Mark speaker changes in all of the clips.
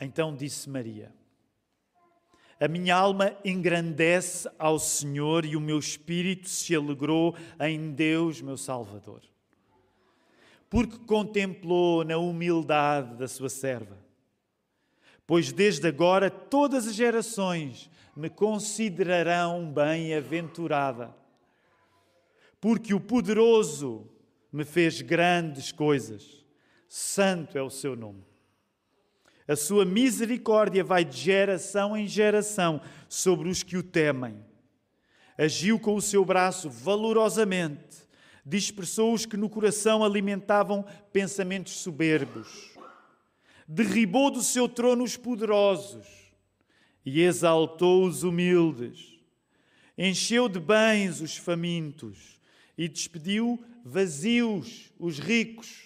Speaker 1: Então disse Maria: A minha alma engrandece ao Senhor e o meu espírito se alegrou em Deus, meu Salvador, porque contemplou na humildade da sua serva. Pois desde agora todas as gerações me considerarão bem-aventurada, porque o poderoso me fez grandes coisas. Santo é o seu nome. A sua misericórdia vai de geração em geração sobre os que o temem. Agiu com o seu braço valorosamente, dispersou os que no coração alimentavam pensamentos soberbos. Derribou do seu trono os poderosos e exaltou os humildes. Encheu de bens os famintos e despediu vazios os ricos.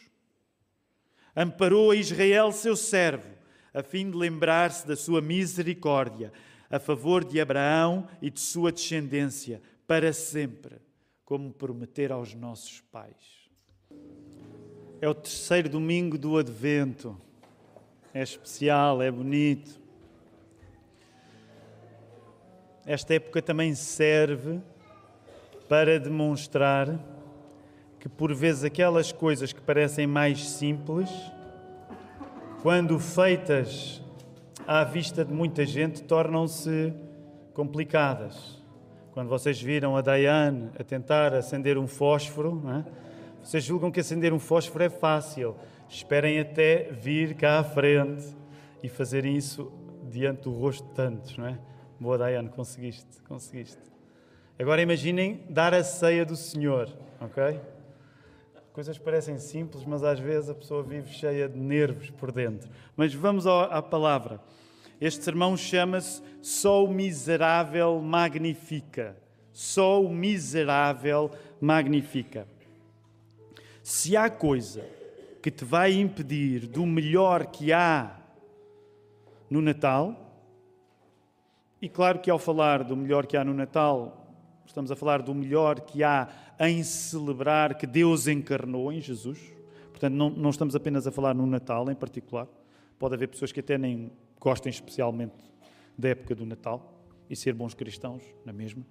Speaker 1: Amparou a Israel, seu servo, a fim de lembrar-se da sua misericórdia a favor de Abraão e de sua descendência para sempre, como prometer aos nossos pais. É o terceiro domingo do Advento. É especial, é bonito. Esta época também serve para demonstrar que, por vezes, aquelas coisas que parecem mais simples quando feitas à vista de muita gente, tornam-se complicadas. Quando vocês viram a Diane a tentar acender um fósforo, é? vocês julgam que acender um fósforo é fácil. Esperem até vir cá à frente e fazerem isso diante do rosto de tantos, não é? Boa, Diane, conseguiste, conseguiste. Agora imaginem dar a ceia do Senhor, ok? coisas parecem simples, mas às vezes a pessoa vive cheia de nervos por dentro. Mas vamos à palavra. Este sermão chama-se Só o Miserável Magnifica. Só o Miserável Magnifica. Se há coisa que te vai impedir do melhor que há no Natal, e claro que ao falar do melhor que há no Natal, Estamos a falar do melhor que há em celebrar que Deus encarnou em Jesus. Portanto, não, não estamos apenas a falar no Natal em particular. Pode haver pessoas que até nem gostem especialmente da época do Natal e ser bons cristãos, na é mesma.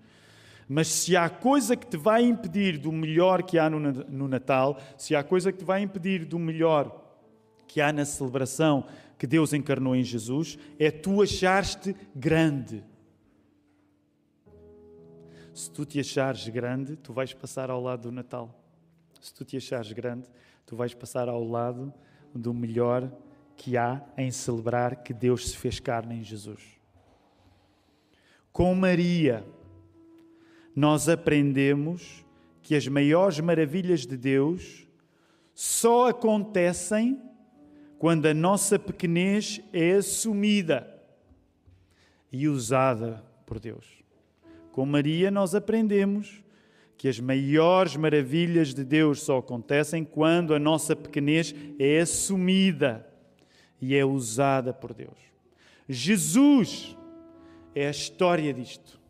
Speaker 1: Mas se há coisa que te vai impedir do melhor que há no, no Natal, se há coisa que te vai impedir do melhor que há na celebração que Deus encarnou em Jesus, é tu achar-te grande se tu te achares grande, tu vais passar ao lado do Natal. Se tu te achares grande, tu vais passar ao lado do melhor que há em celebrar que Deus se fez carne em Jesus. Com Maria, nós aprendemos que as maiores maravilhas de Deus só acontecem quando a nossa pequenez é assumida e usada por Deus. Com Maria, nós aprendemos que as maiores maravilhas de Deus só acontecem quando a nossa pequenez é assumida e é usada por Deus. Jesus é a história disto.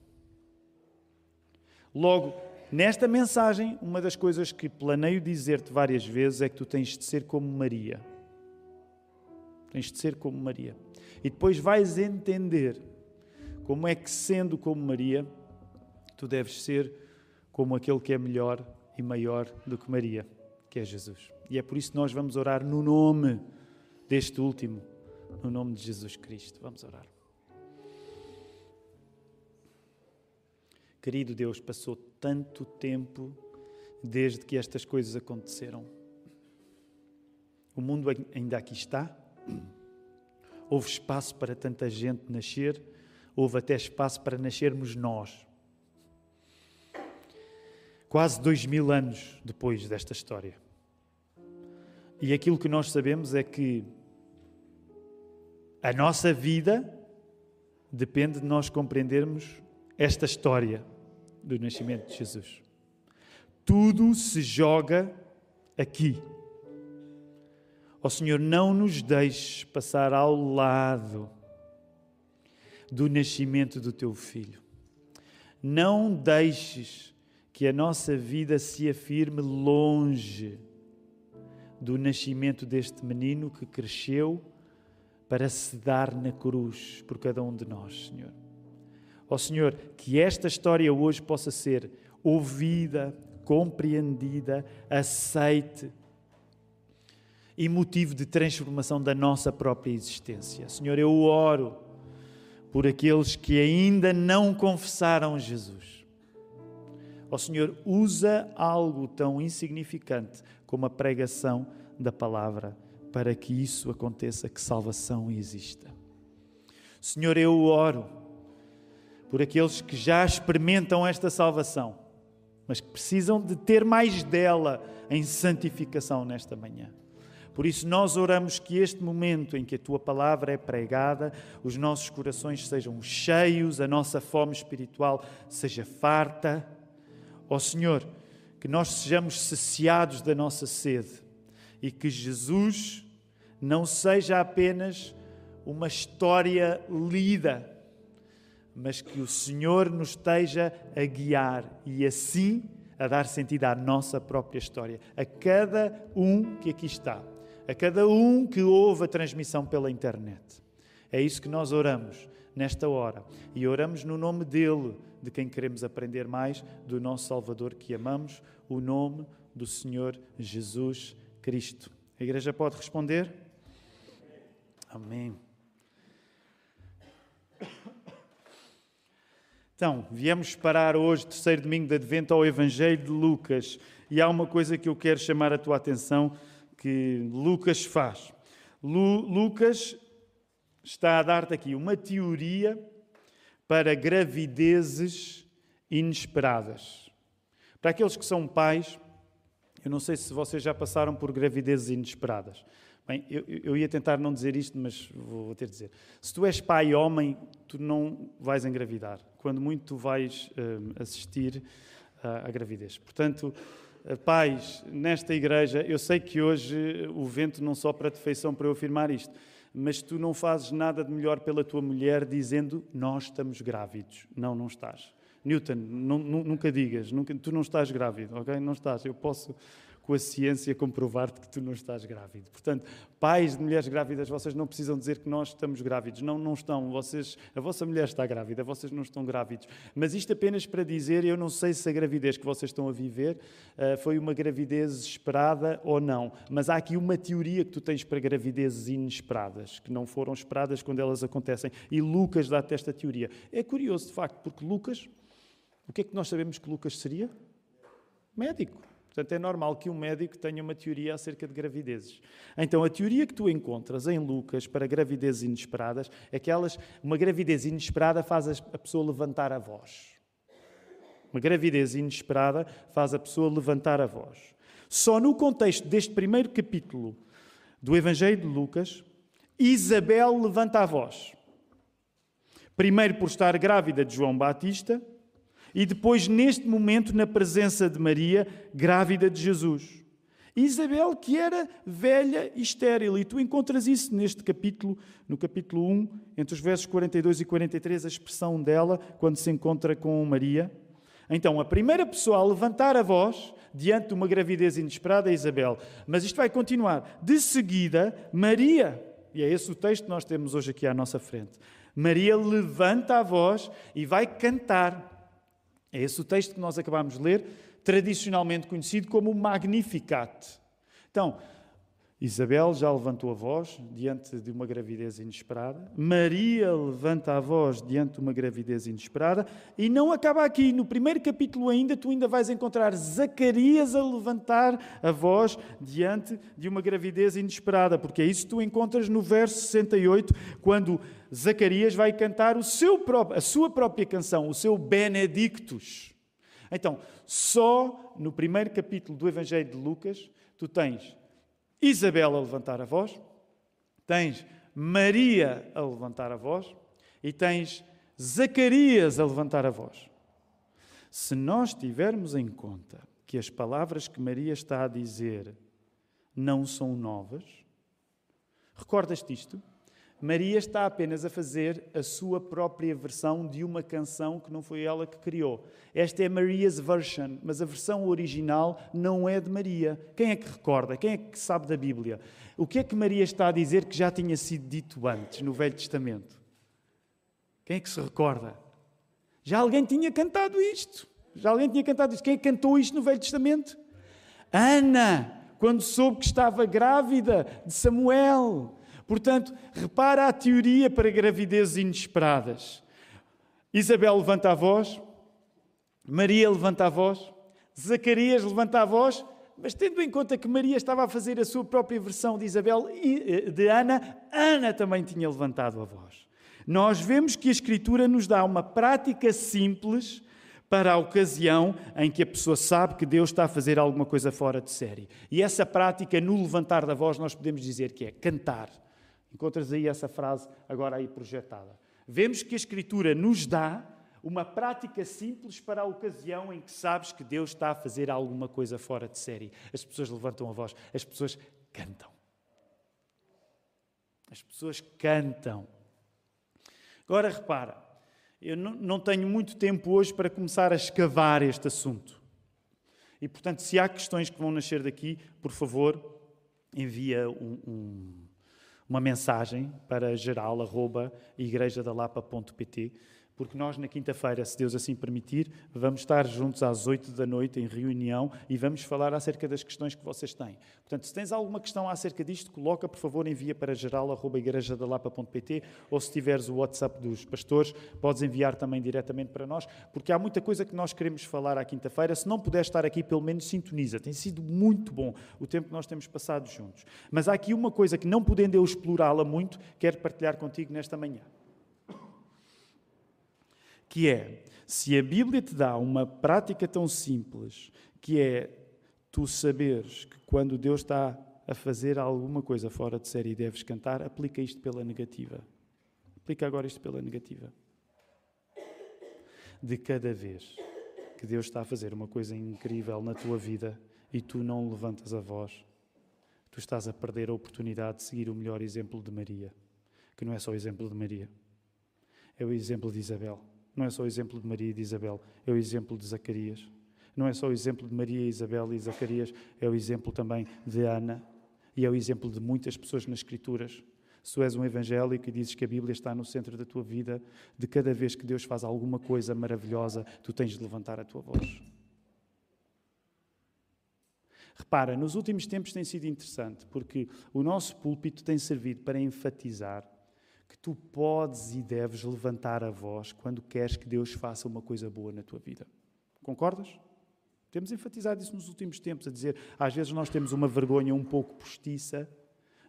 Speaker 1: Logo, nesta mensagem, uma das coisas que planeio dizer-te várias vezes é que tu tens de ser como Maria. Tens de ser como Maria. E depois vais entender como é que, sendo como Maria, tu deves ser como aquele que é melhor e maior do que Maria, que é Jesus. E é por isso que nós vamos orar no nome deste último, no nome de Jesus Cristo. Vamos orar. Querido Deus, passou tanto tempo desde que estas coisas aconteceram. O mundo ainda aqui está. Houve espaço para tanta gente nascer, houve até espaço para nascermos nós quase dois mil anos depois desta história. E aquilo que nós sabemos é que a nossa vida depende de nós compreendermos esta história do nascimento de Jesus. Tudo se joga aqui. Ó oh, Senhor, não nos deixes passar ao lado do nascimento do teu filho. Não deixes que a nossa vida se afirme longe do nascimento deste menino que cresceu para se dar na cruz por cada um de nós, Senhor. Ó oh, Senhor, que esta história hoje possa ser ouvida, compreendida, aceite e motivo de transformação da nossa própria existência. Senhor, eu oro por aqueles que ainda não confessaram Jesus. Ó Senhor, usa algo tão insignificante como a pregação da palavra para que isso aconteça, que salvação exista. Senhor, eu oro por aqueles que já experimentam esta salvação, mas que precisam de ter mais dela em santificação nesta manhã. Por isso, nós oramos que este momento em que a tua palavra é pregada, os nossos corações sejam cheios, a nossa fome espiritual seja farta Ó oh Senhor, que nós sejamos saciados da nossa sede e que Jesus não seja apenas uma história lida, mas que o Senhor nos esteja a guiar e assim a dar sentido à nossa própria história, a cada um que aqui está, a cada um que ouve a transmissão pela internet. É isso que nós oramos nesta hora. E oramos no nome dele, de quem queremos aprender mais, do nosso Salvador que amamos, o nome do Senhor Jesus Cristo. A igreja pode responder? Amém. Então, viemos parar hoje, terceiro domingo de Advento, ao Evangelho de Lucas. E há uma coisa que eu quero chamar a tua atenção que Lucas faz. Lu Lucas está a dar-te aqui uma teoria para gravidezes inesperadas. Para aqueles que são pais, eu não sei se vocês já passaram por gravidezes inesperadas. Bem, eu, eu ia tentar não dizer isto, mas vou, vou ter de dizer. Se tu és pai homem, tu não vais engravidar. Quando muito, tu vais hum, assistir à, à gravidez. Portanto, eh, pais, nesta igreja, eu sei que hoje eh, o vento não sopra de feição para eu afirmar isto, mas tu não fazes nada de melhor pela tua mulher dizendo nós estamos grávidos. Não, não estás. Newton, nunca digas, nunca, tu não estás grávido, ok? Não estás. Eu posso, com a ciência comprovar-te que tu não estás grávido. Portanto, pais de mulheres grávidas, vocês não precisam dizer que nós estamos grávidos. Não, não estão. Vocês, a vossa mulher está grávida, vocês não estão grávidos. Mas isto apenas para dizer, eu não sei se a gravidez que vocês estão a viver uh, foi uma gravidez esperada ou não. Mas há aqui uma teoria que tu tens para gravidezes inesperadas, que não foram esperadas quando elas acontecem. E Lucas dá-te esta teoria. É curioso, de facto, porque Lucas, o que é que nós sabemos que Lucas seria? Médico. Portanto, é normal que um médico tenha uma teoria acerca de gravidezes. Então, a teoria que tu encontras em Lucas para gravidezes inesperadas é que elas, uma gravidez inesperada faz a pessoa levantar a voz. Uma gravidez inesperada faz a pessoa levantar a voz. Só no contexto deste primeiro capítulo do Evangelho de Lucas, Isabel levanta a voz. Primeiro por estar grávida de João Batista, e depois, neste momento, na presença de Maria, grávida de Jesus. Isabel, que era velha e estéril, e tu encontras isso neste capítulo, no capítulo 1, entre os versos 42 e 43, a expressão dela quando se encontra com Maria. Então, a primeira pessoa a levantar a voz diante de uma gravidez inesperada é Isabel. Mas isto vai continuar. De seguida, Maria, e é esse o texto que nós temos hoje aqui à nossa frente. Maria levanta a voz e vai cantar. É esse o texto que nós acabamos de ler, tradicionalmente conhecido como Magnificat. Então, Isabel já levantou a voz diante de uma gravidez inesperada, Maria levanta a voz diante de uma gravidez inesperada, e não acaba aqui, no primeiro capítulo ainda, tu ainda vais encontrar Zacarias a levantar a voz diante de uma gravidez inesperada, porque é isso que tu encontras no verso 68, quando Zacarias vai cantar seu, a sua própria canção, o seu Benedictus. Então, só no primeiro capítulo do Evangelho de Lucas, tu tens Isabel a levantar a voz, tens Maria a levantar a voz e tens Zacarias a levantar a voz. Se nós tivermos em conta que as palavras que Maria está a dizer não são novas, recordas-te isto? Maria está apenas a fazer a sua própria versão de uma canção que não foi ela que criou. Esta é Maria's version, mas a versão original não é de Maria. Quem é que recorda? Quem é que sabe da Bíblia? O que é que Maria está a dizer que já tinha sido dito antes no Velho Testamento? Quem é que se recorda? Já alguém tinha cantado isto. Já alguém tinha cantado isto. Quem é cantou isto no Velho Testamento? Ana, quando soube que estava grávida de Samuel Portanto, repara a teoria para gravidezes inesperadas. Isabel levanta a voz, Maria levanta a voz, Zacarias levanta a voz, mas tendo em conta que Maria estava a fazer a sua própria versão de Isabel e eh, de Ana, Ana também tinha levantado a voz. Nós vemos que a Escritura nos dá uma prática simples para a ocasião em que a pessoa sabe que Deus está a fazer alguma coisa fora de série. E essa prática, no levantar da voz, nós podemos dizer que é cantar Encontras aí essa frase agora aí projetada. Vemos que a Escritura nos dá uma prática simples para a ocasião em que sabes que Deus está a fazer alguma coisa fora de série. As pessoas levantam a voz, as pessoas cantam. As pessoas cantam. Agora repara, eu não tenho muito tempo hoje para começar a escavar este assunto. E portanto, se há questões que vão nascer daqui, por favor, envia um, um uma mensagem para geral.igrejadalapa.pt porque nós na quinta-feira, se Deus assim permitir, vamos estar juntos às oito da noite em reunião e vamos falar acerca das questões que vocês têm. Portanto, se tens alguma questão acerca disto, coloca, por favor, envia para geral@igrejadalapa.pt ou se tiveres o WhatsApp dos pastores, podes enviar também diretamente para nós, porque há muita coisa que nós queremos falar à quinta-feira. Se não puder estar aqui, pelo menos sintoniza. Tem sido muito bom o tempo que nós temos passado juntos. Mas há aqui uma coisa que não podendo eu explorá-la muito, quero partilhar contigo nesta manhã que é se a Bíblia te dá uma prática tão simples, que é tu saberes que quando Deus está a fazer alguma coisa fora de série e deves cantar, aplica isto pela negativa. Aplica agora isto pela negativa. De cada vez que Deus está a fazer uma coisa incrível na tua vida e tu não levantas a voz, tu estás a perder a oportunidade de seguir o melhor exemplo de Maria, que não é só o exemplo de Maria, é o exemplo de Isabel não é só o exemplo de Maria e de Isabel, é o exemplo de Zacarias. Não é só o exemplo de Maria, Isabel e Zacarias, é o exemplo também de Ana e é o exemplo de muitas pessoas nas Escrituras. Se tu és um evangélico e dizes que a Bíblia está no centro da tua vida, de cada vez que Deus faz alguma coisa maravilhosa, tu tens de levantar a tua voz. Repara, nos últimos tempos tem sido interessante, porque o nosso púlpito tem servido para enfatizar tu podes e deves levantar a voz quando queres que Deus faça uma coisa boa na tua vida. Concordas? Temos enfatizado isso nos últimos tempos, a dizer, às vezes nós temos uma vergonha um pouco postiça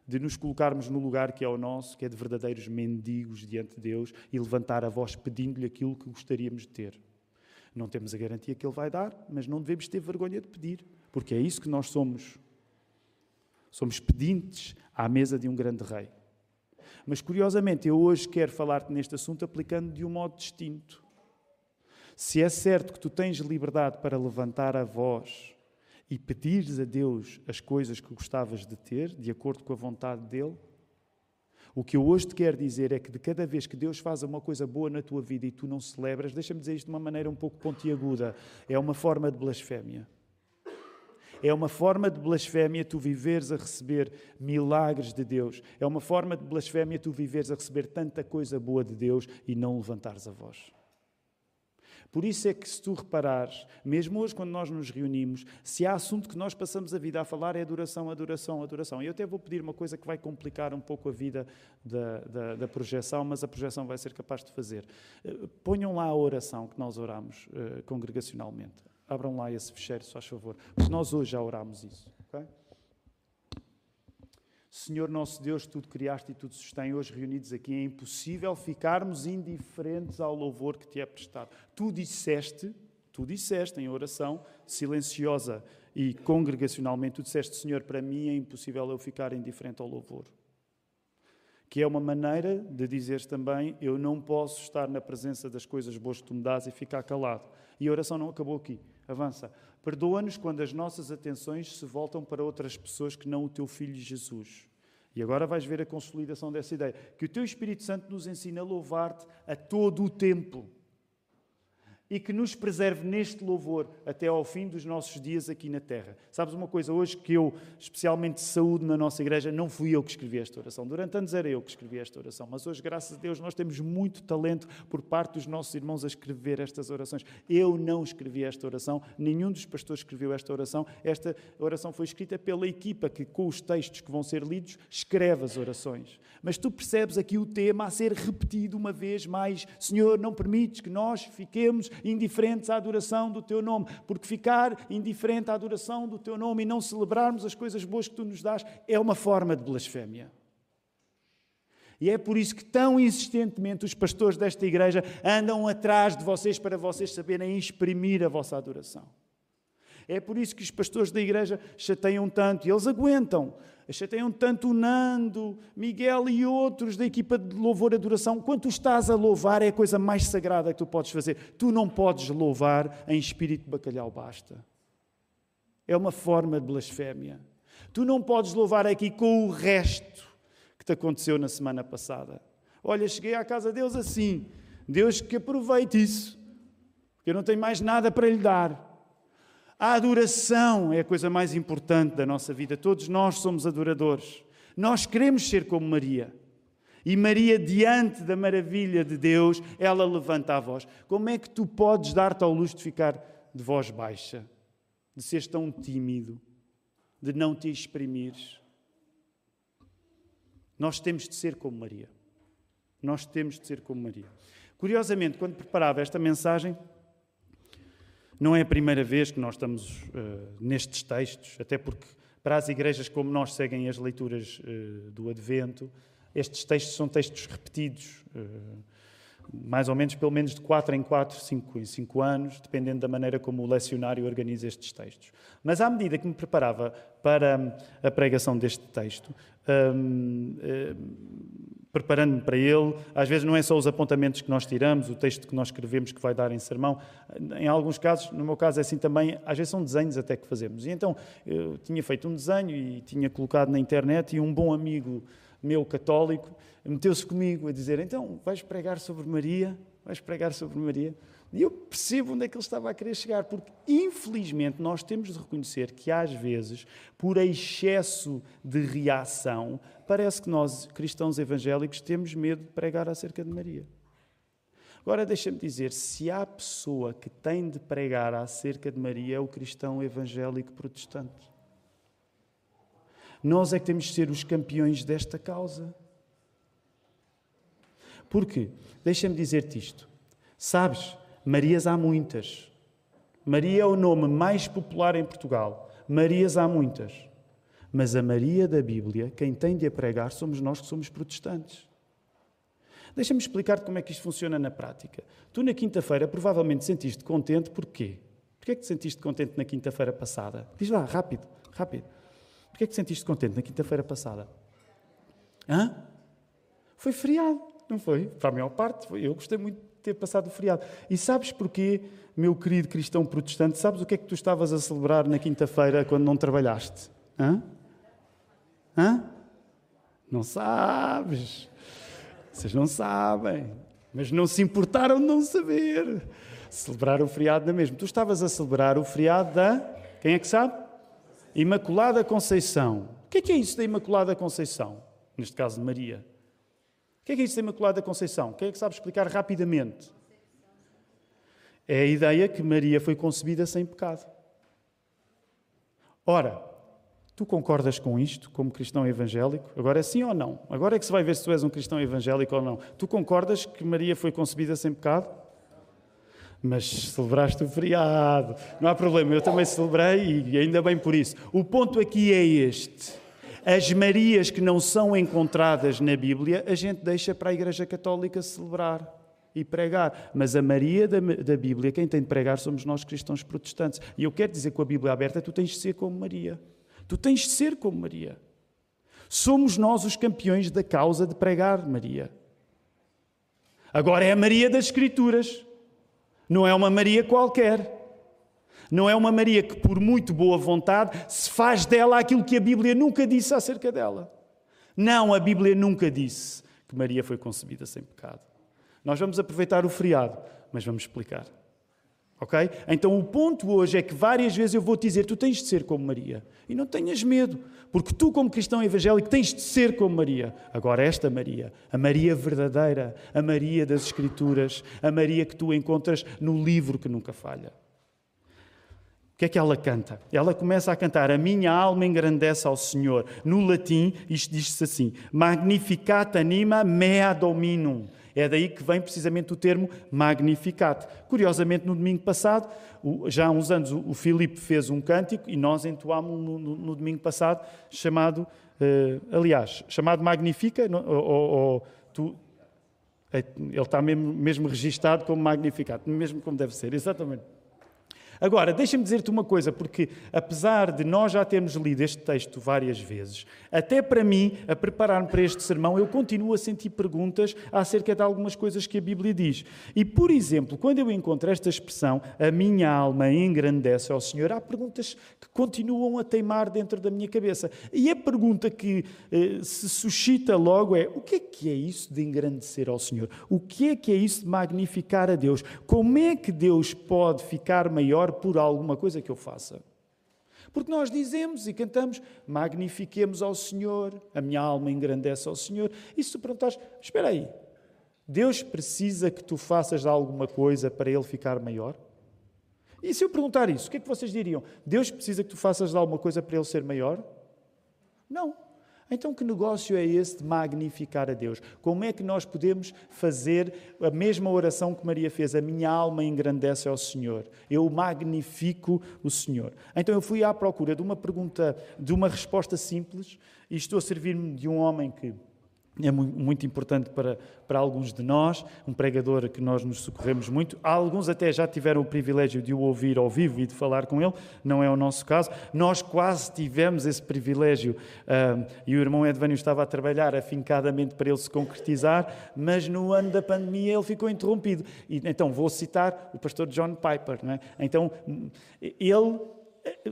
Speaker 1: de nos colocarmos no lugar que é o nosso, que é de verdadeiros mendigos diante de Deus e levantar a voz pedindo-lhe aquilo que gostaríamos de ter. Não temos a garantia que Ele vai dar, mas não devemos ter vergonha de pedir, porque é isso que nós somos. Somos pedintes à mesa de um grande rei. Mas curiosamente, eu hoje quero falar-te neste assunto aplicando de um modo distinto. Se é certo que tu tens liberdade para levantar a voz e pedires a Deus as coisas que gostavas de ter, de acordo com a vontade dele, o que eu hoje te quero dizer é que de cada vez que Deus faz uma coisa boa na tua vida e tu não celebras, deixa-me dizer isto de uma maneira um pouco pontiaguda, é uma forma de blasfémia. É uma forma de blasfémia tu viveres a receber milagres de Deus. É uma forma de blasfémia tu viveres a receber tanta coisa boa de Deus e não levantares a voz. Por isso é que, se tu reparares, mesmo hoje, quando nós nos reunimos, se há assunto que nós passamos a vida a falar é adoração, adoração, adoração. E eu até vou pedir uma coisa que vai complicar um pouco a vida da, da, da, projeção, mas a projeção vai ser capaz de fazer. Eh, ponham lá a oração que nós oramos eh, congregacionalmente. Abram lá esse fecheiro, se faz favor. Porque nós hoje já orámos isso. Okay? Senhor nosso Deus, tudo criaste e tudo sustém. Hoje reunidos aqui é impossível ficarmos indiferentes ao louvor que te é prestado. Tu disseste, tu disseste em oração silenciosa e congregacionalmente, tu disseste, Senhor, para mim é impossível eu ficar indiferente ao louvor. Que é uma maneira de dizeres também, eu não posso estar na presença das coisas boas que tu me dás e ficar calado. E a oração não acabou aqui. Avança. Perdoa-nos quando as nossas atenções se voltam para outras pessoas que não o teu filho Jesus. E agora vais ver a consolidação dessa ideia. Que o teu Espírito Santo nos ensina a louvar-te a todo o tempo e que nos preserve neste louvor até ao fim dos nossos dias aqui na terra. Sabes uma coisa, hoje que eu especialmente saúdo na nossa igreja, não fui eu que escrevi esta oração. Durante anos era eu que escrevi esta oração, mas hoje, graças a Deus, nós temos muito talento por parte dos nossos irmãos a escrever estas orações. Eu não escrevi esta oração, nenhum dos pastores escreveu esta oração. Esta oração foi escrita pela equipa que, com os textos que vão ser lidos, escreve as orações. Mas tu percebes aqui o tema a ser repetido uma vez mais. Senhor, não permites que nós fiquemos indiferentes à adoração do teu nome, porque ficar indiferente à adoração do teu nome e não celebrarmos as coisas boas que tu nos dás é uma forma de blasfémia. E é por isso que tão insistentemente os pastores desta igreja andam atrás de vocês para vocês saberem exprimir a vossa adoração. É por isso que os pastores da igreja chateiam tanto, e eles aguentam. Chateiam tanto o Nando, Miguel e outros da equipa de louvor e adoração. Quando tu estás a louvar, é a coisa mais sagrada que tu podes fazer. Tu não podes louvar em espírito de bacalhau, basta. É uma forma de blasfémia. Tu não podes louvar aqui com o resto que te aconteceu na semana passada. Olha, cheguei à casa de Deus assim. Deus que aproveite isso, porque eu não tenho mais nada para lhe dar. A adoração é a coisa mais importante da nossa vida. Todos nós somos adoradores. Nós queremos ser como Maria. E Maria, diante da maravilha de Deus, ela levanta a voz. Como é que tu podes dar-te ao luxo de ficar de voz baixa, de seres tão tímido, de não te exprimires? Nós temos de ser como Maria. Nós temos de ser como Maria. Curiosamente, quando preparava esta mensagem, não é a primeira vez que nós estamos uh, nestes textos, até porque para as igrejas como nós seguem as leituras uh, do Advento, estes textos são textos repetidos, uh, mais ou menos, pelo menos de quatro em quatro, cinco em cinco anos, dependendo da maneira como o lecionário organiza estes textos. Mas à medida que me preparava para hum, a pregação deste texto, um, um, preparando-me para ele. Às vezes não é só os apontamentos que nós tiramos, o texto que nós escrevemos que vai dar em sermão. Em alguns casos, no meu caso é assim também, às vezes são desenhos até que fazemos. E então eu tinha feito um desenho e tinha colocado na internet e um bom amigo meu católico meteu-se comigo a dizer: "Então, vais pregar sobre Maria?" vais pregar sobre Maria. E eu percebo onde é que ele estava a querer chegar, porque infelizmente nós temos de reconhecer que às vezes, por excesso de reação, parece que nós, cristãos evangélicos, temos medo de pregar acerca de Maria. Agora deixa-me dizer, se há pessoa que tem de pregar acerca de Maria é o cristão evangélico protestante. Nós é que temos de ser os campeões desta causa. Porque, deixa-me dizer-te isto. Sabes, Marias há muitas. Maria é o nome mais popular em Portugal. Marias há muitas. Mas a Maria da Bíblia, quem tem de a pregar, somos nós que somos protestantes. Deixa-me explicar-te como é que isto funciona na prática. Tu, na quinta-feira, provavelmente sentiste contente, porquê? Porquê é que te sentiste contente na quinta-feira passada? Diz lá, rápido, rápido. Porquê é que te sentiste contente na quinta-feira passada? Hã? Foi feriado. Não foi? Para a maior parte, foi. eu gostei muito de ter passado o feriado. E sabes porquê, meu querido cristão protestante, sabes o que é que tu estavas a celebrar na quinta-feira quando não trabalhaste? Hã? Hã? Não sabes. Vocês não sabem. Mas não se importaram de não saber. Celebrar o feriado da mesma. Tu estavas a celebrar o feriado da. Quem é que sabe? Imaculada Conceição. O que é, que é isso da Imaculada Conceição? Neste caso de Maria. O que é que é isto da Imaculada Conceição? Quem é que sabe explicar rapidamente? É a ideia que Maria foi concebida sem pecado. Ora, tu concordas com isto como cristão evangélico? Agora é sim ou não? Agora é que se vai ver se tu és um cristão evangélico ou não. Tu concordas que Maria foi concebida sem pecado? Mas celebraste o feriado. Não há problema, eu também celebrei e ainda bem por isso. O ponto aqui é este. As Marias que não são encontradas na Bíblia, a gente deixa para a Igreja Católica celebrar e pregar. Mas a Maria da, da, Bíblia, quem tem de pregar somos nós cristãos protestantes. E eu quero dizer com a Bíblia aberta, tu tens de ser como Maria. Tu tens de ser como Maria. Somos nós os campeões da causa de pregar Maria. Agora é a Maria das Escrituras. Não é uma Maria qualquer. Não é uma Maria que, por muito boa vontade, se faz dela aquilo que a Bíblia nunca disse acerca dela. Não, a Bíblia nunca disse que Maria foi concebida sem pecado. Nós vamos aproveitar o feriado, mas vamos explicar. Ok? Então o ponto hoje é que várias vezes eu vou te dizer: tu tens de ser como Maria. E não tenhas medo, porque tu, como cristão evangélico, tens de ser como Maria. Agora, esta Maria, a Maria verdadeira, a Maria das Escrituras, a Maria que tu encontras no livro que nunca falha que é que ela canta? Ela começa a cantar: A minha alma engrandece ao Senhor. No latim, isto diz-se assim: Magnificat anima mea dominum. É daí que vem precisamente o termo Magnificat. Curiosamente, no domingo passado, já há uns anos, o Filipe fez um cântico e nós entoámos no, no, no domingo passado, chamado, uh, aliás, chamado Magnifica, ou, ou tu, é, ele está mesmo, mesmo registado como Magnificat, mesmo como deve ser, exatamente. Agora, deixa-me dizer-te uma coisa, porque apesar de nós já termos lido este texto várias vezes, até para mim, a preparar-me para este sermão, eu continuo a sentir perguntas acerca de algumas coisas que a Bíblia diz. E, por exemplo, quando eu encontro esta expressão, a minha alma engrandece ao Senhor, há perguntas que continuam a teimar dentro da minha cabeça. E a pergunta que eh, se suscita logo é: o que é que é isso de engrandecer ao Senhor? O que é que é isso de magnificar a Deus? Como é que Deus pode ficar maior por alguma coisa que eu faça. Porque nós dizemos e cantamos: Magnifiquemos ao Senhor, a minha alma engrandece ao Senhor. E se tu perguntares: Espera aí, Deus precisa que tu faças alguma coisa para ele ficar maior? E se eu perguntar isso, o que é que vocês diriam? Deus precisa que tu faças alguma coisa para ele ser maior? Não. Então, que negócio é esse de magnificar a Deus? Como é que nós podemos fazer a mesma oração que Maria fez? A minha alma engrandece ao Senhor. Eu magnifico o Senhor. Então, eu fui à procura de uma pergunta, de uma resposta simples, e estou a servir-me de um homem que é muito importante para, para alguns de nós, um pregador que nós nos socorremos muito. Alguns até já tiveram o privilégio de o ouvir ao vivo e de falar com ele, não é o nosso caso. Nós quase tivemos esse privilégio um, e o irmão Edvânio estava a trabalhar afincadamente para ele se concretizar, mas no ano da pandemia ele ficou interrompido. E, então vou citar o pastor John Piper. É? Então hum, ele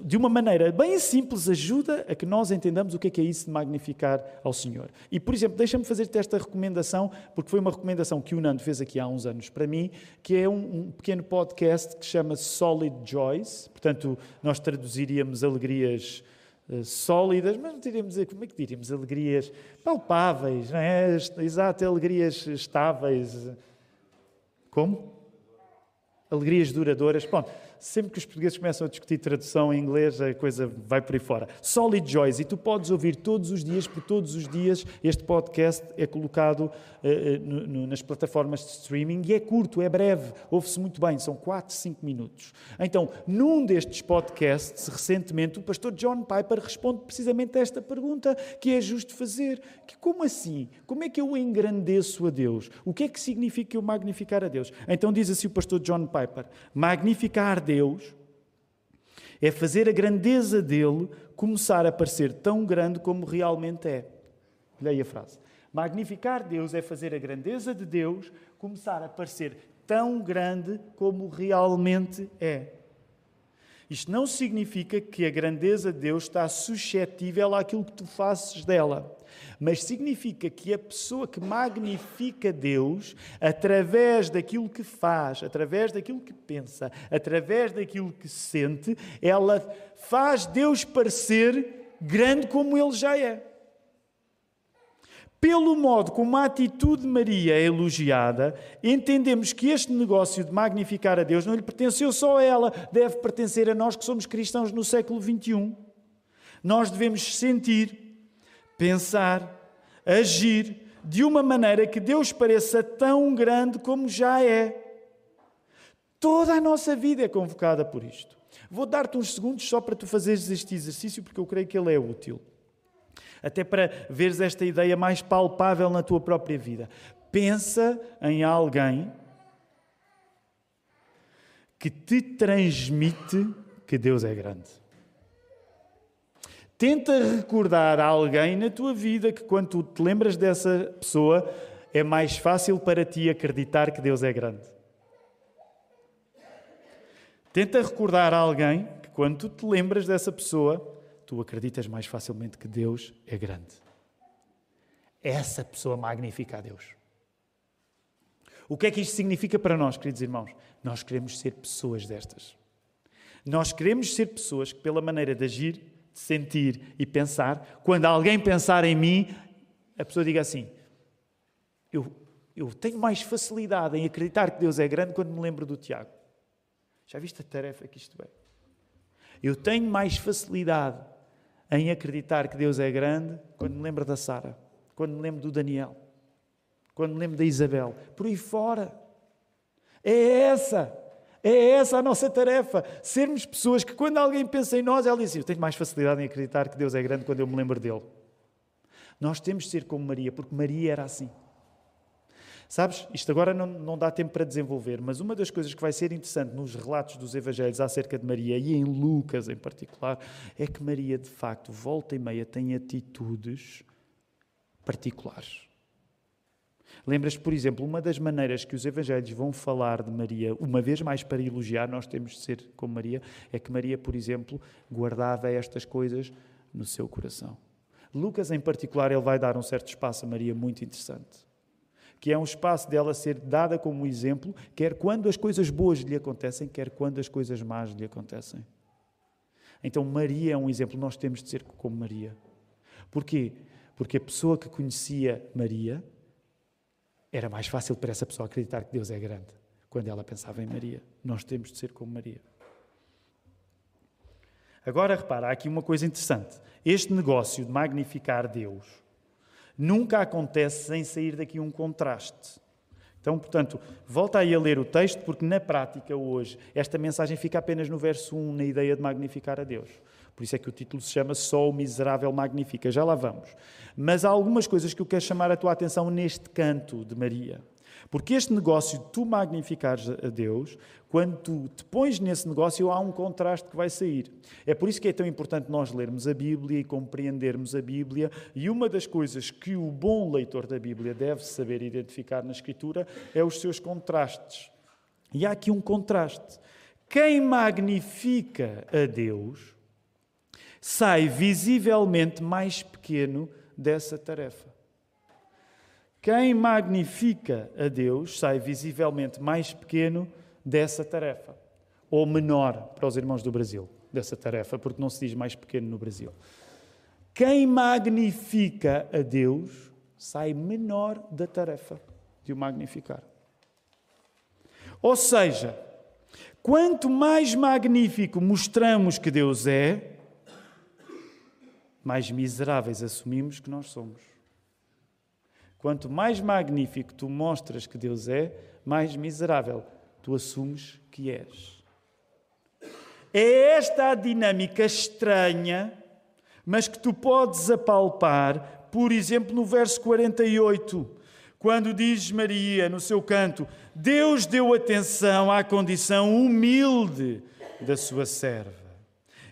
Speaker 1: de uma maneira bem simples, ajuda a que nós entendamos o que é, que é isso de magnificar ao Senhor. E, por exemplo, deixa-me fazer-te esta recomendação, porque foi uma recomendação que o Nando fez aqui há uns anos para mim, que é um, um pequeno podcast que chama Solid Joys. Portanto, nós traduziríamos alegrias eh, sólidas, mas não diríamos, como é que diríamos? Alegrias palpáveis, não é? Exato, alegrias estáveis. Como? alegrias duradouras. Bom, sempre que os portugueses começam a discutir tradução em inglês, a coisa vai por aí fora. Solid Joys, e tu podes ouvir todos os dias, por todos os dias, este podcast é colocado uh, no, no, nas plataformas de streaming e é curto, é breve, ouve-se muito bem, são 4, 5 minutos. Então, num destes podcasts, recentemente, o pastor John Piper responde precisamente a esta pergunta que é justo fazer, que como assim? Como é que eu engrandeço a Deus? O que é que significa eu magnificar a Deus? Então diz assim o pastor John Piper, Piper. Magnificar Deus é fazer a grandeza dele começar a parecer tão grande como realmente é. Olha aí a frase. Magnificar Deus é fazer a grandeza de Deus começar a parecer tão grande como realmente é. Isto não significa que a grandeza de Deus está suscetível àquilo que tu fazes dela mas significa que a pessoa que magnifica Deus através daquilo que faz, através daquilo que pensa, através daquilo que sente, ela faz Deus parecer grande como ele já é. Pelo modo como a atitude de Maria é elogiada, entendemos que este negócio de magnificar a Deus não lhe pertenceu só a ela, deve pertencer a nós que somos cristãos no século XXI. Nós devemos sentir pensar, agir de uma maneira que Deus pareça tão grande como já é. Toda a nossa vida é convocada por isto. Vou dar-te uns segundos só para tu fazeres este exercício, porque eu creio que ele é útil. Até para veres esta ideia mais palpável na tua própria vida. Pensa em alguém que te transmite que Deus é grande. Tenta recordar a alguém na tua vida que, quando tu te lembras dessa pessoa, é mais fácil para ti acreditar que Deus é grande. Tenta recordar a alguém que, quando tu te lembras dessa pessoa, tu acreditas mais facilmente que Deus é grande. Essa pessoa magnifica a Deus. O que é que isto significa para nós, queridos irmãos? Nós queremos ser pessoas destas. Nós queremos ser pessoas que, pela maneira de agir, sentir e pensar, quando alguém pensar em mim, a pessoa diga assim: eu, eu tenho mais facilidade em acreditar que Deus é grande quando me lembro do Tiago. Já viste a tarefa que isto é? Eu tenho mais facilidade em acreditar que Deus é grande quando me lembro da Sara, quando me lembro do Daniel, quando me lembro da Isabel, por aí fora. É essa é essa a nossa tarefa. Sermos pessoas que, quando alguém pensa em nós, ela diz: Eu tenho mais facilidade em acreditar que Deus é grande quando eu me lembro dele. Nós temos de ser como Maria, porque Maria era assim. Sabes, isto agora não, não dá tempo para desenvolver, mas uma das coisas que vai ser interessante nos relatos dos Evangelhos acerca de Maria, e em Lucas em particular, é que Maria, de facto, volta e meia tem atitudes particulares. Lembras, por exemplo, uma das maneiras que os evangelhos vão falar de Maria, uma vez mais para elogiar, nós temos de ser como Maria, é que Maria, por exemplo, guardava estas coisas no seu coração. Lucas, em particular, ele vai dar um certo espaço a Maria muito interessante, que é um espaço dela ser dada como exemplo, quer quando as coisas boas lhe acontecem, quer quando as coisas más lhe acontecem. Então, Maria é um exemplo, nós temos de ser como Maria. Porquê? Porque a pessoa que conhecia Maria era mais fácil para essa pessoa acreditar que Deus é grande quando ela pensava em Maria. Nós temos de ser como Maria. Agora repara, há aqui uma coisa interessante. Este negócio de magnificar Deus nunca acontece sem sair daqui um contraste. Então, portanto, volta aí a ler o texto, porque na prática hoje esta mensagem fica apenas no verso 1, na ideia de magnificar a Deus. Por isso é que o título se chama Só o Miserável Magnifica. Já lá vamos. Mas há algumas coisas que eu quero chamar a tua atenção neste canto de Maria. Porque este negócio de tu magnificares a Deus, quando tu te pões nesse negócio, há um contraste que vai sair. É por isso que é tão importante nós lermos a Bíblia e compreendermos a Bíblia. E uma das coisas que o bom leitor da Bíblia deve saber identificar na Escritura é os seus contrastes. E há aqui um contraste. Quem magnifica a Deus sai visivelmente mais pequeno dessa tarefa. Quem magnifica a Deus sai visivelmente mais pequeno dessa tarefa, ou menor para os irmãos do Brasil, dessa tarefa, porque não se diz mais pequeno no Brasil. Quem magnifica a Deus sai menor da tarefa de o magnificar. Ou seja, quanto mais magnífico mostramos que Deus é, mais miseráveis assumimos que nós somos. Quanto mais magnífico tu mostras que Deus é, mais miserável tu assumes que és. É esta a dinâmica estranha, mas que tu podes apalpar, por exemplo, no verso 48 quando diz Maria no seu canto: Deus deu atenção à condição humilde da sua serva.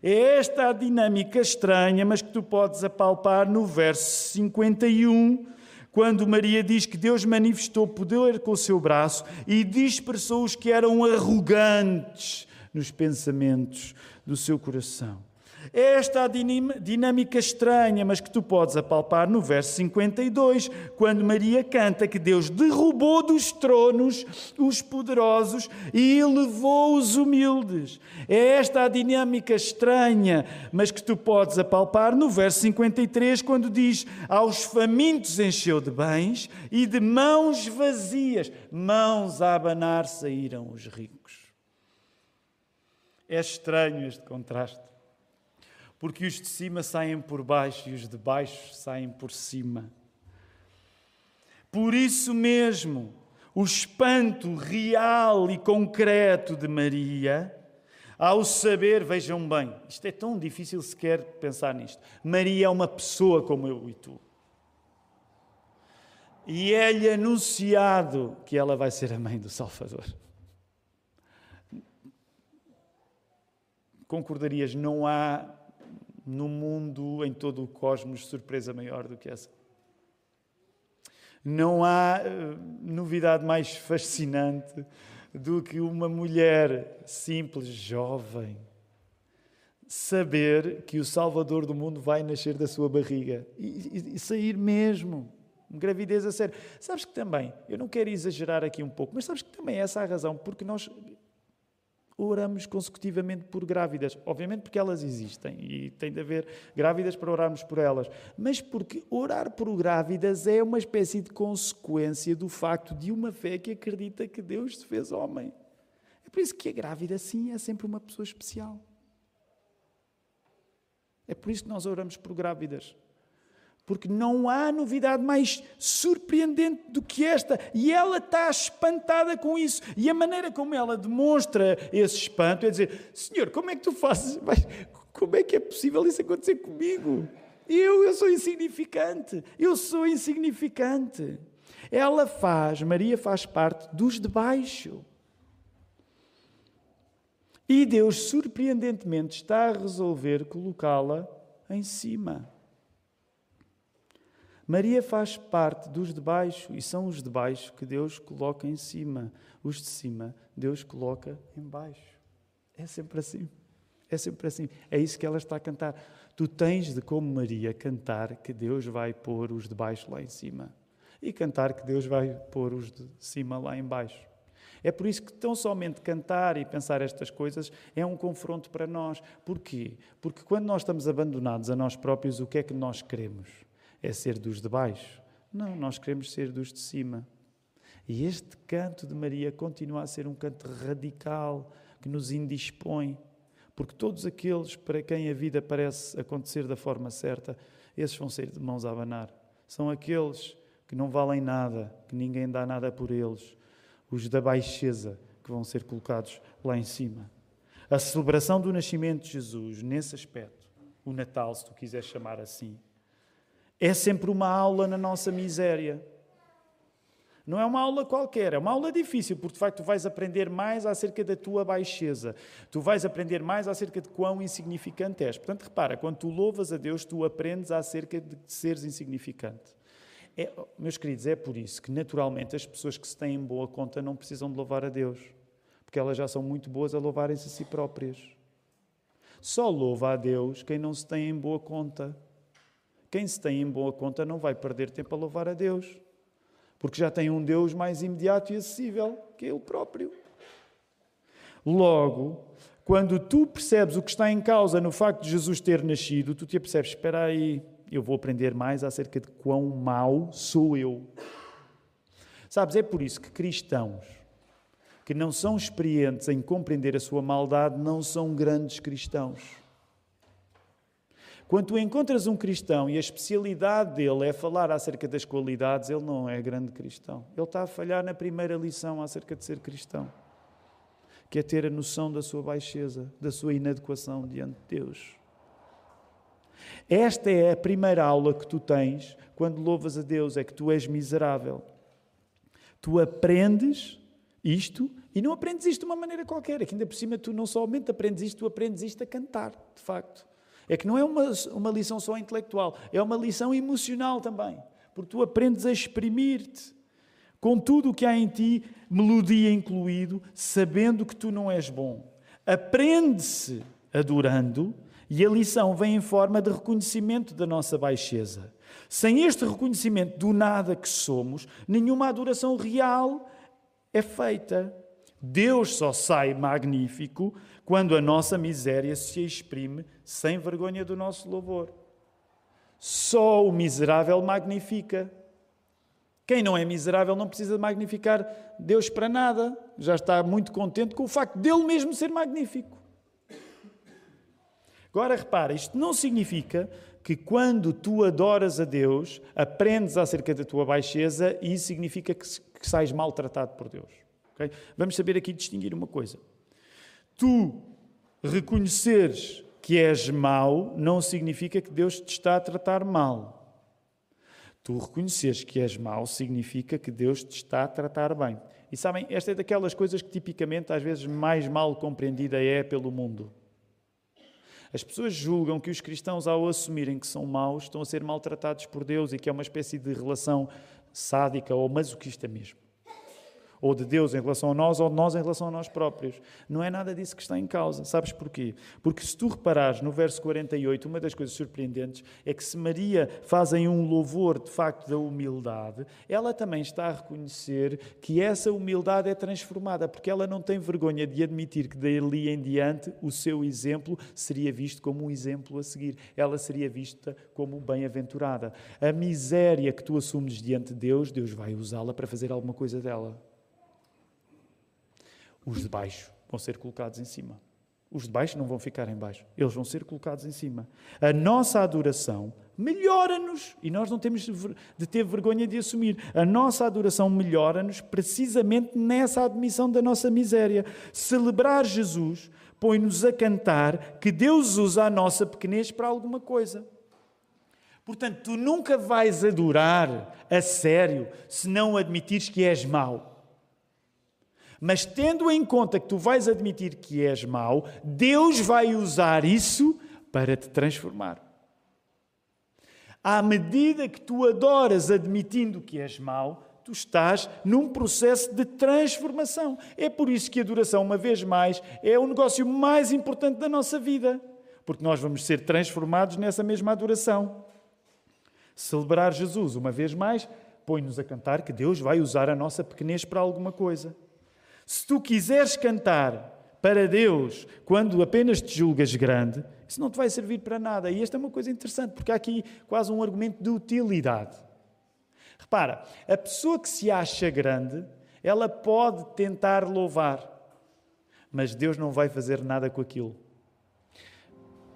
Speaker 1: É esta a dinâmica estranha, mas que tu podes apalpar no verso 51, quando Maria diz que Deus manifestou poder com o seu braço e dispersou os que eram arrogantes nos pensamentos do seu coração. Esta a dinâmica estranha, mas que tu podes apalpar no verso 52, quando Maria canta que Deus derrubou dos tronos os poderosos e elevou os humildes. É esta a dinâmica estranha, mas que tu podes apalpar no verso 53, quando diz: Aos famintos encheu de bens e de mãos vazias, mãos a abanar saíram os ricos. É estranho este contraste porque os de cima saem por baixo e os de baixo saem por cima. Por isso mesmo, o espanto real e concreto de Maria, ao saber, vejam bem, isto é tão difícil sequer pensar nisto. Maria é uma pessoa como eu e tu. E é-lhe anunciado que ela vai ser a mãe do Salvador. Concordarias, não há no mundo, em todo o cosmos, surpresa maior do que essa. Não há eh, novidade mais fascinante do que uma mulher simples, jovem, saber que o Salvador do mundo vai nascer da sua barriga e, e, e sair mesmo. Gravidez a sério. Sabes que também, eu não quero exagerar aqui um pouco, mas sabes que também essa é a razão porque nós oramos consecutivamente por grávidas. Obviamente porque elas existem e tem de haver grávidas para orarmos por elas, mas porque orar por grávidas é uma espécie de consequência do facto de uma fé que acredita que Deus se fez homem. É por isso que a grávida, sim, é sempre uma pessoa especial. É por isso que nós oramos por grávidas porque não há novidade mais surpreendente do que esta, e ela está espantada com isso. E a maneira como ela demonstra esse espanto é dizer: Senhor, como é que tu fazes? Mas como é que é possível isso acontecer comigo? Eu, eu sou insignificante, eu sou insignificante. Ela faz, Maria faz parte dos de baixo. E Deus, surpreendentemente, está a resolver colocá-la em cima. Maria faz parte dos de baixo e são os de baixo que Deus coloca em cima. Os de cima, Deus coloca em baixo. É sempre assim. É sempre assim. É isso que ela está a cantar. Tu tens de, como Maria, cantar que Deus vai pôr os de baixo lá em cima. E cantar que Deus vai pôr os de cima lá em baixo. É por isso que tão somente cantar e pensar estas coisas é um confronto para nós. Porquê? Porque quando nós estamos abandonados a nós próprios, o que é que nós queremos? é ser dos de baixo. Não, nós queremos ser dos de cima. E este canto de Maria continua a ser um canto radical que nos indispõe, porque todos aqueles para quem a vida parece acontecer da forma certa, esses vão ser de mãos a abanar. São aqueles que não valem nada, que ninguém dá nada por eles, os da baixeza que vão ser colocados lá em cima. A celebração do nascimento de Jesus, nesse aspecto, o Natal, se tu quiseres chamar assim, é sempre uma aula na nossa miséria. Não é uma aula qualquer, é uma aula difícil, porque de facto tu vais aprender mais acerca da tua baixeza, tu vais aprender mais acerca de quão insignificante és. Portanto, repara, quando tu louvas a Deus, tu aprendes acerca de seres insignificante. É, meus queridos, é por isso que naturalmente as pessoas que se têm em boa conta não precisam de louvar a Deus, porque elas já são muito boas a louvarem-se a si próprias. Só louva a Deus quem não se tem em boa conta. Quem se tem em boa conta não vai perder tempo a louvar a Deus, porque já tem um Deus mais imediato e acessível que Ele próprio. Logo, quando tu percebes o que está em causa no facto de Jesus ter nascido, tu te apercebes: espera aí, eu vou aprender mais acerca de quão mau sou eu. Sabes, é por isso que cristãos que não são experientes em compreender a sua maldade não são grandes cristãos. Quando tu encontras um cristão e a especialidade dele é falar acerca das qualidades, ele não é grande cristão. Ele está a falhar na primeira lição acerca de ser cristão, que é ter a noção da sua baixeza, da sua inadequação diante de Deus. Esta é a primeira aula que tu tens quando louvas a Deus, é que tu és miserável. Tu aprendes isto e não aprendes isto de uma maneira qualquer, é que ainda por cima tu não somente aprendes isto, tu aprendes isto a cantar, de facto é que não é uma, uma lição só intelectual, é uma lição emocional também, porque tu aprendes a exprimir-te com tudo o que há em ti, melodia incluído, sabendo que tu não és bom. Aprende-se adorando e a lição vem em forma de reconhecimento da nossa baixeza. Sem este reconhecimento do nada que somos, nenhuma adoração real é feita. Deus só sai magnífico quando a nossa miséria se exprime sem vergonha do nosso louvor. Só o miserável magnifica. Quem não é miserável não precisa magnificar Deus para nada. Já está muito contente com o facto dele mesmo ser magnífico. Agora repara, isto não significa que quando tu adoras a Deus, aprendes acerca da tua baixeza e isso significa que, que sais maltratado por Deus. Okay? Vamos saber aqui distinguir uma coisa. Tu reconheceres que és mau não significa que Deus te está a tratar mal. Tu reconheceres que és mau significa que Deus te está a tratar bem. E sabem, esta é daquelas coisas que tipicamente às vezes mais mal compreendida é pelo mundo. As pessoas julgam que os cristãos, ao assumirem que são maus, estão a ser maltratados por Deus e que é uma espécie de relação sádica ou masoquista mesmo ou de Deus em relação a nós, ou de nós em relação a nós próprios. Não é nada disso que está em causa. Sabes porquê? Porque se tu reparares no verso 48, uma das coisas surpreendentes é que se Maria faz um louvor, de facto, da humildade, ela também está a reconhecer que essa humildade é transformada, porque ela não tem vergonha de admitir que dali em diante o seu exemplo seria visto como um exemplo a seguir. Ela seria vista como bem-aventurada. A miséria que tu assumes diante de Deus, Deus vai usá-la para fazer alguma coisa dela. Os de baixo vão ser colocados em cima. Os de baixo não vão ficar em baixo, eles vão ser colocados em cima. A nossa adoração melhora-nos e nós não temos de ter vergonha de assumir. A nossa adoração melhora-nos precisamente nessa admissão da nossa miséria. Celebrar Jesus põe-nos a cantar que Deus usa a nossa pequenez para alguma coisa. Portanto, tu nunca vais adorar a sério se não admitires que és mau. Mas tendo em conta que tu vais admitir que és mau, Deus vai usar isso para te transformar. À medida que tu adoras admitindo que és mau, tu estás num processo de transformação. É por isso que a adoração, uma vez mais, é o negócio mais importante da nossa vida, porque nós vamos ser transformados nessa mesma adoração. Celebrar Jesus, uma vez mais, põe-nos a cantar que Deus vai usar a nossa pequenez para alguma coisa. Se tu quiseres cantar para Deus quando apenas te julgas grande, isso não te vai servir para nada. E esta é uma coisa interessante, porque há aqui quase um argumento de utilidade. Repara, a pessoa que se acha grande, ela pode tentar louvar, mas Deus não vai fazer nada com aquilo.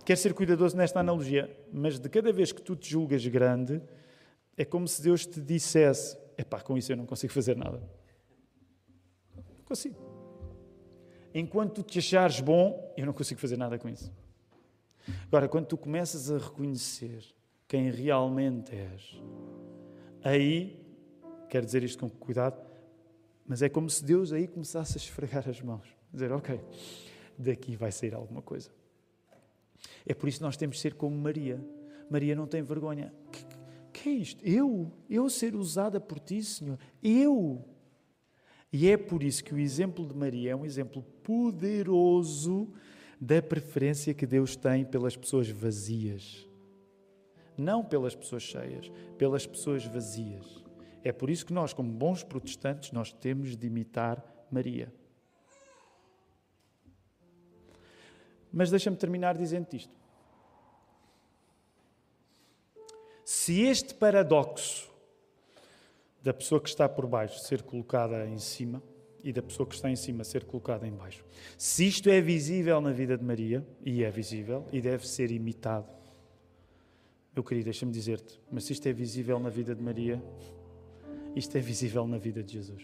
Speaker 1: Quero ser cuidadoso nesta analogia, mas de cada vez que tu te julgas grande, é como se Deus te dissesse: epá, com isso eu não consigo fazer nada. Consigo. Assim. Enquanto te achares bom, eu não consigo fazer nada com isso. Agora, quando tu começas a reconhecer quem realmente és, aí, quero dizer isto com cuidado, mas é como se Deus aí começasse a esfregar as mãos. Dizer, ok, daqui vai sair alguma coisa. É por isso que nós temos de ser como Maria. Maria não tem vergonha. Que, que é isto? Eu? Eu ser usada por ti, Senhor? Eu? E é por isso que o exemplo de Maria é um exemplo poderoso da preferência que Deus tem pelas pessoas vazias. Não pelas pessoas cheias, pelas pessoas vazias. É por isso que nós, como bons protestantes, nós temos de imitar Maria. Mas deixa-me terminar dizendo isto. Se este paradoxo da pessoa que está por baixo ser colocada em cima e da pessoa que está em cima ser colocada em baixo. Se isto é visível na vida de Maria, e é visível, e deve ser imitado, meu querido, deixa-me dizer-te, mas se isto é visível na vida de Maria, isto é visível na vida de Jesus.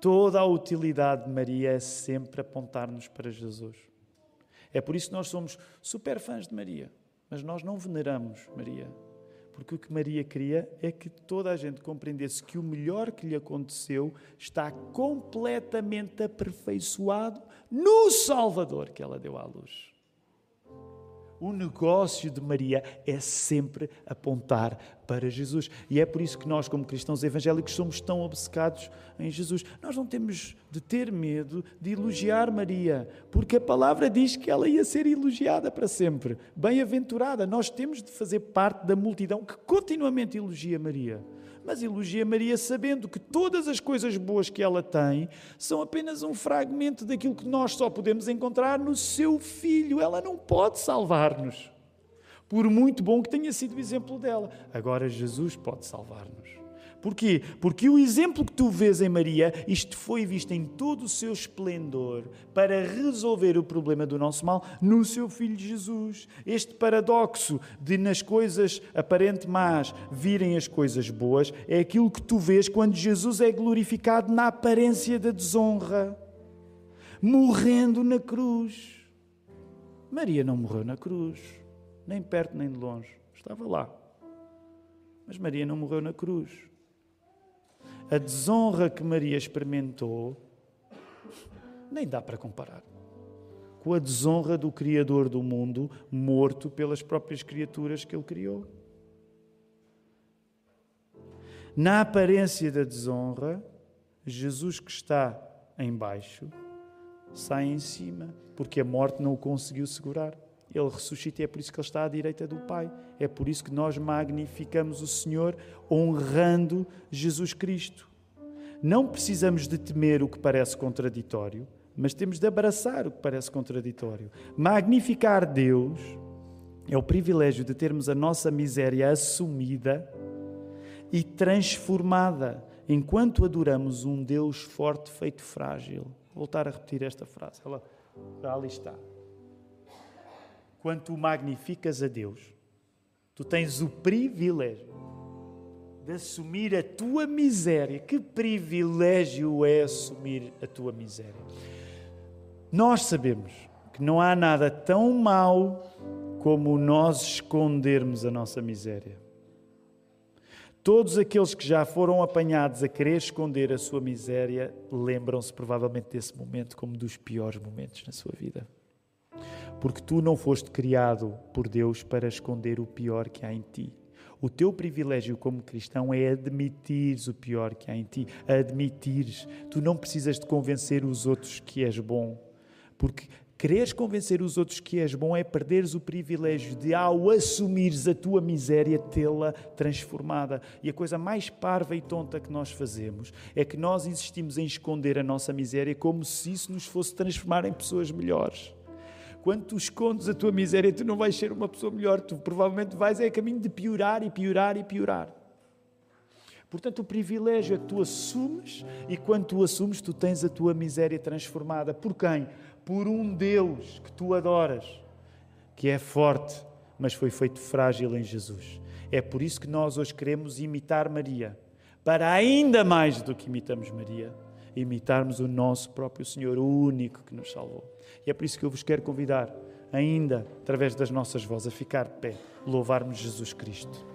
Speaker 1: Toda a utilidade de Maria é sempre apontar-nos para Jesus. É por isso que nós somos super fãs de Maria, mas nós não veneramos Maria, porque o que Maria queria é que toda a gente compreendesse que o melhor que lhe aconteceu está completamente aperfeiçoado no Salvador que ela deu à luz o negócio de Maria é sempre apontar para Jesus. E é por isso que nós, como cristãos evangélicos, somos tão obcecados em Jesus. Nós não temos de ter medo de elogiar Maria, porque a palavra diz que ela ia ser elogiada para sempre, bem-aventurada. Nós temos de fazer parte da multidão que continuamente elogia Maria mas elogia Maria sabendo que todas as coisas boas que ela tem são apenas um fragmento daquilo que nós só podemos encontrar no seu filho. Ela não pode salvar-nos. Por muito bom que tenha sido o exemplo dela, agora Jesus pode salvar-nos. Porquê? Porque o exemplo que tu vês em Maria, isto foi visto em todo o seu esplendor para resolver o problema do nosso mal no seu filho Jesus. Este paradoxo de nas coisas aparente más virem as coisas boas é aquilo que tu vês quando Jesus é glorificado na aparência da desonra, morrendo na cruz. Maria não morreu na cruz, nem perto nem de longe, estava lá. Mas Maria não morreu na cruz a desonra que Maria experimentou nem dá para comparar com a desonra do Criador do mundo, morto pelas próprias criaturas que ele criou. Na aparência da desonra, Jesus que está embaixo sai em cima, porque a morte não o conseguiu segurar. Ele ressuscita e é por isso que Ele está à direita do Pai. É por isso que nós magnificamos o Senhor honrando Jesus Cristo. Não precisamos de temer o que parece contraditório, mas temos de abraçar o que parece contraditório. Magnificar Deus é o privilégio de termos a nossa miséria assumida e transformada enquanto adoramos um Deus forte feito frágil. Vou voltar a repetir esta frase, ela ali está quando tu magnificas a Deus, tu tens o privilégio de assumir a tua miséria. Que privilégio é assumir a tua miséria? Nós sabemos que não há nada tão mau como nós escondermos a nossa miséria. Todos aqueles que já foram apanhados a querer esconder a sua miséria lembram-se provavelmente desse momento como dos piores momentos na sua vida porque tu não foste criado por Deus para esconder o pior que há em ti. O teu privilégio como cristão é admitires o pior que há em ti, admitires. Tu não precisas de convencer os outros que és bom, porque quereres convencer os outros que és bom é perderes o privilégio de, ao assumires a tua miséria, tê-la transformada. E a coisa mais parva e tonta que nós fazemos é que nós insistimos em esconder a nossa miséria como se isso nos fosse transformar em pessoas melhores. Quando tu escondes a tua miséria, tu não vais ser uma pessoa melhor, tu provavelmente vais é caminho de piorar e piorar e piorar. Portanto, o privilégio é que tu assumes e quando tu assumes, tu tens a tua miséria transformada. Por quem? Por um Deus que tu adoras, que é forte, mas foi feito frágil em Jesus. É por isso que nós hoje queremos imitar Maria, para ainda mais do que imitamos Maria imitarmos o nosso próprio Senhor, o único que nos salvou. E é por isso que eu vos quero convidar, ainda através das nossas vozes, a ficar de pé, louvarmos Jesus Cristo.